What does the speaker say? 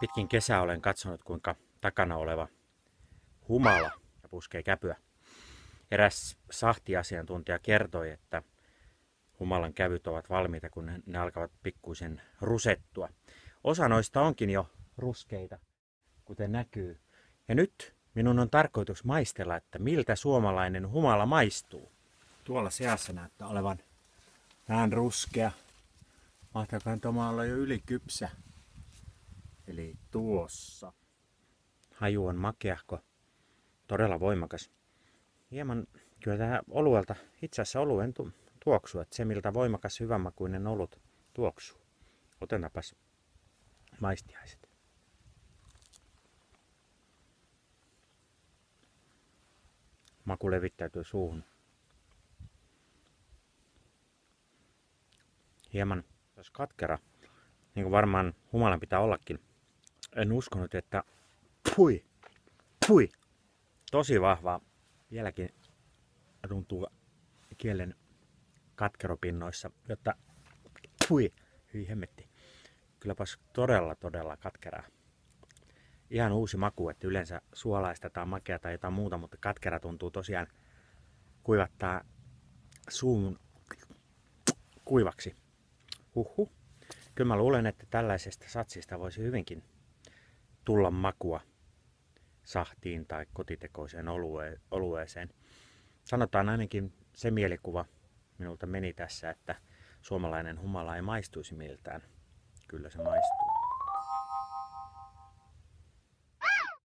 Pitkin kesää olen katsonut, kuinka takana oleva humala puskee käpyä. Eräs sahtiasiantuntija kertoi, että humalan kävyt ovat valmiita, kun ne alkavat pikkuisen rusettua. Osa noista onkin jo ruskeita, kuten näkyy. Ja nyt minun on tarkoitus maistella, että miltä suomalainen humala maistuu. Tuolla seassa näyttää olevan vähän ruskea. Mahtaakohan tämä olla jo ylikypsä? eli tuossa. Haju on makeahko, todella voimakas. Hieman kyllä tähän oluelta, itse asiassa oluen tu- tuoksu, että se miltä voimakas hyvänmakuinen olut tuoksuu. Otetaanpas maistiaiset. Maku levittäytyy suuhun. Hieman jos katkera, niin kuin varmaan humalan pitää ollakin, en uskonut, että pui, pui, tosi vahva. Vieläkin tuntuu kielen katkeropinnoissa, jotta pui, hyi hemmetti. Kylläpäs todella, todella katkeraa. Ihan uusi maku, että yleensä suolaista tai makea tai jotain muuta, mutta katkera tuntuu tosiaan kuivattaa suun kuivaksi. Huhhuh. Kyllä mä luulen, että tällaisesta satsista voisi hyvinkin tulla makua sahtiin tai kotitekoiseen olue- olueeseen. Sanotaan ainakin se mielikuva minulta meni tässä, että suomalainen humala ei maistuisi miltään. Kyllä se maistuu.